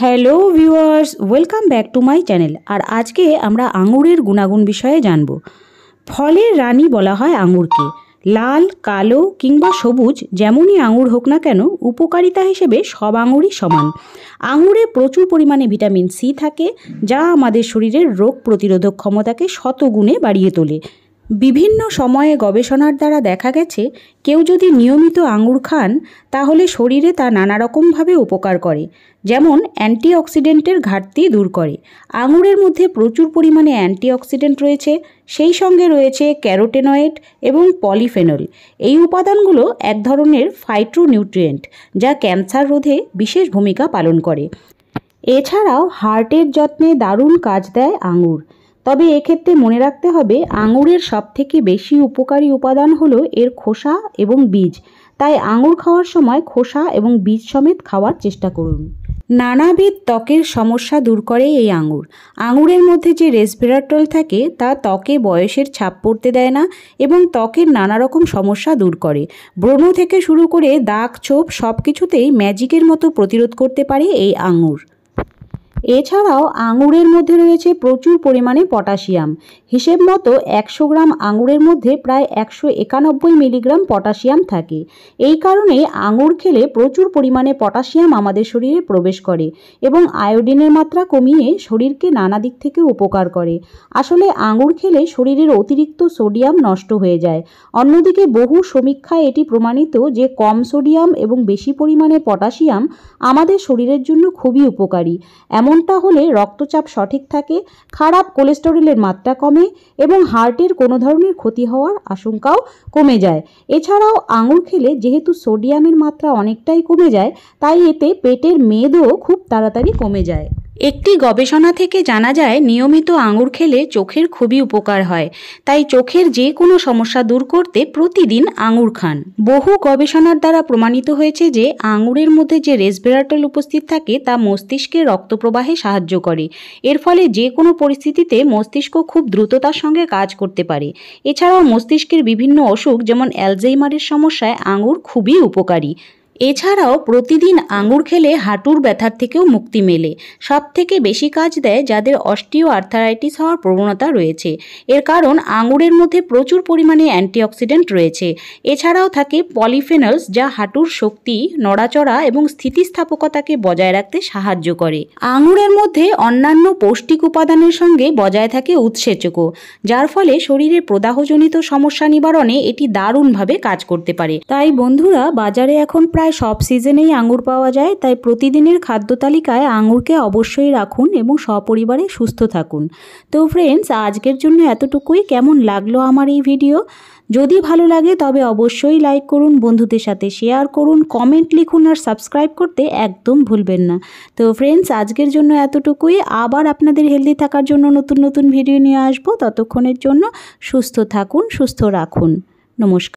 hello viewers welcome back to my channel আর আজকে আমরা আঙুরের গুণাগুণ বিষয়ে জানব ফলের রানী বলা হয় আঙুরকে লাল কালো কিংবা সবুজ যেমনই আঙুর হোক না কেন উপকারিতা হিসেবে সব আঙুরই সমান আঙুরে প্রচুর পরিমাণে ভিটামিন সি থাকে যা আমাদের শরীরের রোগ প্রতিরোধক ক্ষমতাকে শতগুণে বাড়িয়ে তোলে বিভিন্ন সময়ে গবেষণার দ্বারা দেখা গেছে কেউ যদি নিয়মিত আঙুর খান তাহলে শরীরে তা নানারকমভাবে উপকার করে যেমন অ্যান্টিঅক্সিডেন্টের ঘাটতি দূর করে আঙুরের মধ্যে প্রচুর পরিমাণে অ্যান্টিঅক্সিডেন্ট রয়েছে সেই সঙ্গে রয়েছে ক্যারোটেনয়েড এবং পলিফেনল এই উপাদানগুলো এক ধরনের ফাইট্রোনিউট্রিয়েন্ট যা ক্যান্সার রোধে বিশেষ ভূমিকা পালন করে এছাড়াও হার্টের যত্নে দারুণ কাজ দেয় আঙুর তবে এক্ষেত্রে মনে রাখতে হবে আঙুরের সবথেকে বেশি উপকারী উপাদান হলো এর খোসা এবং বীজ তাই আঙুর খাওয়ার সময় খোসা এবং বীজ সমেত খাওয়ার চেষ্টা করুন নানাবিধ ত্বকের সমস্যা দূর করে এই আঙুর আঙুরের মধ্যে যে রেসপিরাটল থাকে তা ত্বকে বয়সের ছাপ পড়তে দেয় না এবং ত্বকের নানা রকম সমস্যা দূর করে ব্রণ থেকে শুরু করে দাগ ছোপ সব কিছুতেই ম্যাজিকের মতো প্রতিরোধ করতে পারে এই আঙুর এছাড়াও আঙুরের মধ্যে রয়েছে প্রচুর পরিমাণে পটাশিয়াম হিসেব মতো একশো গ্রাম আঙুরের মধ্যে প্রায় একশো একানব্বই মিলিগ্রাম পটাশিয়াম থাকে এই কারণে আঙুর খেলে প্রচুর পরিমাণে পটাশিয়াম আমাদের শরীরে প্রবেশ করে এবং আয়োডিনের মাত্রা কমিয়ে শরীরকে নানা দিক থেকে উপকার করে আসলে আঙুর খেলে শরীরের অতিরিক্ত সোডিয়াম নষ্ট হয়ে যায় অন্যদিকে বহু সমীক্ষায় এটি প্রমাণিত যে কম সোডিয়াম এবং বেশি পরিমাণে পটাশিয়াম আমাদের শরীরের জন্য খুবই উপকারী এমন এমনটা হলে রক্তচাপ সঠিক থাকে খারাপ কোলেস্টেরলের মাত্রা কমে এবং হার্টের কোনো ধরনের ক্ষতি হওয়ার আশঙ্কাও কমে যায় এছাড়াও আঙুর খেলে যেহেতু সোডিয়ামের মাত্রা অনেকটাই কমে যায় তাই এতে পেটের মেদও খুব তাড়াতাড়ি কমে যায় একটি গবেষণা থেকে জানা যায় নিয়মিত আঙুর খেলে চোখের খুবই উপকার হয় তাই চোখের যে কোনো সমস্যা দূর করতে প্রতিদিন আঙুর খান বহু গবেষণার দ্বারা প্রমাণিত হয়েছে যে আঙুরের মধ্যে যে রেসভেরাটল উপস্থিত থাকে তা মস্তিষ্কে রক্তপ্রবাহে সাহায্য করে এর ফলে যে কোনো পরিস্থিতিতে মস্তিষ্ক খুব দ্রুততার সঙ্গে কাজ করতে পারে এছাড়াও মস্তিষ্কের বিভিন্ন অসুখ যেমন অ্যালজেইমারের সমস্যায় আঙুর খুবই উপকারী এছাড়াও প্রতিদিন আঙুর খেলে হাঁটুর ব্যথার থেকেও মুক্তি মেলে সব থেকে বেশি কাজ দেয় যাদের অস্টিও আর্থারাইটিস হওয়ার প্রবণতা রয়েছে এর কারণ আঙুরের মধ্যে প্রচুর পরিমাণে অ্যান্টিঅক্সিডেন্ট রয়েছে এছাড়াও থাকে পলিফেনলস যা হাঁটুর শক্তি নড়াচড়া এবং স্থিতিস্থাপকতাকে বজায় রাখতে সাহায্য করে আঙুরের মধ্যে অন্যান্য পৌষ্টিক উপাদানের সঙ্গে বজায় থাকে উৎসেচকও যার ফলে শরীরে প্রদাহজনিত সমস্যা নিবারণে এটি দারুণভাবে কাজ করতে পারে তাই বন্ধুরা বাজারে এখন প্রায় প্রায় সব সিজনেই আঙুর পাওয়া যায় তাই প্রতিদিনের খাদ্য তালিকায় আঙুরকে অবশ্যই রাখুন এবং সপরিবারে সুস্থ থাকুন তো ফ্রেন্ডস আজকের জন্য এতটুকুই কেমন লাগলো আমার এই ভিডিও যদি ভালো লাগে তবে অবশ্যই লাইক করুন বন্ধুদের সাথে শেয়ার করুন কমেন্ট লিখুন আর সাবস্ক্রাইব করতে একদম ভুলবেন না তো ফ্রেন্ডস আজকের জন্য এতটুকুই আবার আপনাদের হেলদি থাকার জন্য নতুন নতুন ভিডিও নিয়ে আসবো ততক্ষণের জন্য সুস্থ থাকুন সুস্থ রাখুন নমস্কার